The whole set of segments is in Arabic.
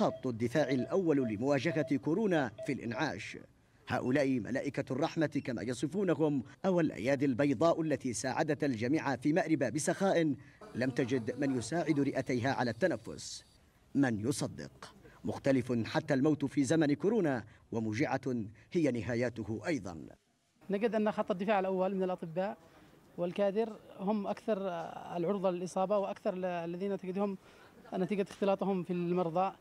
خط الدفاع الأول لمواجهة كورونا في الإنعاش هؤلاء ملائكة الرحمة كما يصفونهم أو الأيادي البيضاء التي ساعدت الجميع في مأرب بسخاء لم تجد من يساعد رئتيها على التنفس من يصدق مختلف حتى الموت في زمن كورونا وموجعة هي نهاياته أيضا نجد أن خط الدفاع الأول من الأطباء والكادر هم أكثر العرضة للإصابة وأكثر الذين تجدهم نتيجة اختلاطهم في المرضى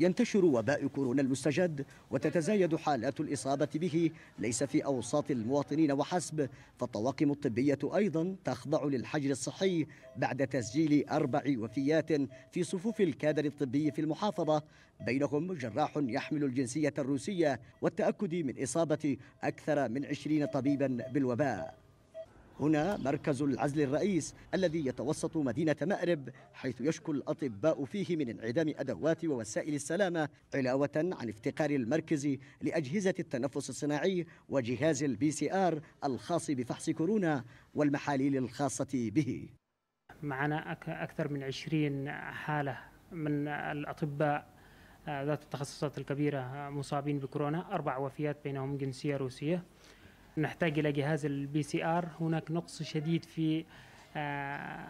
ينتشر وباء كورونا المستجد وتتزايد حالات الإصابة به ليس في أوساط المواطنين وحسب فالطواقم الطبية أيضا تخضع للحجر الصحي بعد تسجيل أربع وفيات في صفوف الكادر الطبي في المحافظة بينهم جراح يحمل الجنسية الروسية والتأكد من إصابة أكثر من 20 طبيبا بالوباء هنا مركز العزل الرئيس الذي يتوسط مدينة مأرب حيث يشكو الأطباء فيه من انعدام أدوات ووسائل السلامة علاوة عن افتقار المركز لأجهزة التنفس الصناعي وجهاز البي سي آر الخاص بفحص كورونا والمحاليل الخاصة به معنا أكثر من 20 حالة من الأطباء آه، ذات التخصصات الكبيرة آه، مصابين بكورونا أربع وفيات بينهم جنسية روسية نحتاج إلى جهاز البي سي آر هناك نقص شديد في آه،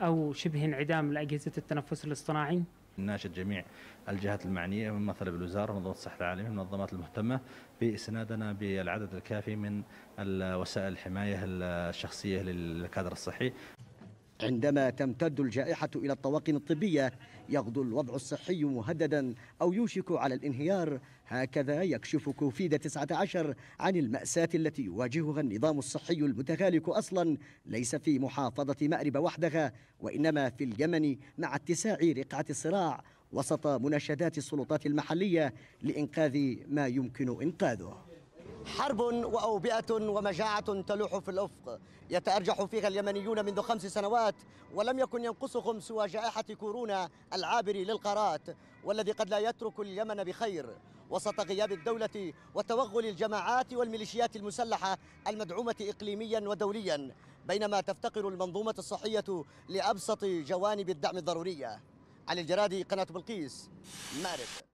أو شبه انعدام لأجهزة التنفس الاصطناعي ناشد جميع الجهات المعنية ممثلة بالوزارة منظمة الصحة العالمية المنظمات المهتمة بإسنادنا بالعدد الكافي من وسائل الحماية الشخصية للكادر الصحي عندما تمتد الجائحة إلى الطواقم الطبية يغدو الوضع الصحي مهددا أو يوشك على الانهيار هكذا يكشف كوفيد 19 عن المأساة التي يواجهها النظام الصحي المتهالك أصلا ليس في محافظة مأرب وحدها وإنما في اليمن مع اتساع رقعة الصراع وسط مناشدات السلطات المحلية لإنقاذ ما يمكن إنقاذه حرب وأوبئة ومجاعة تلوح في الأفق يتأرجح فيها اليمنيون منذ خمس سنوات ولم يكن ينقصهم سوى جائحة كورونا العابر للقارات والذي قد لا يترك اليمن بخير وسط غياب الدولة وتوغل الجماعات والميليشيات المسلحة المدعومة إقليميا ودوليا بينما تفتقر المنظومة الصحية لأبسط جوانب الدعم الضرورية علي الجرادي قناة بلقيس مارب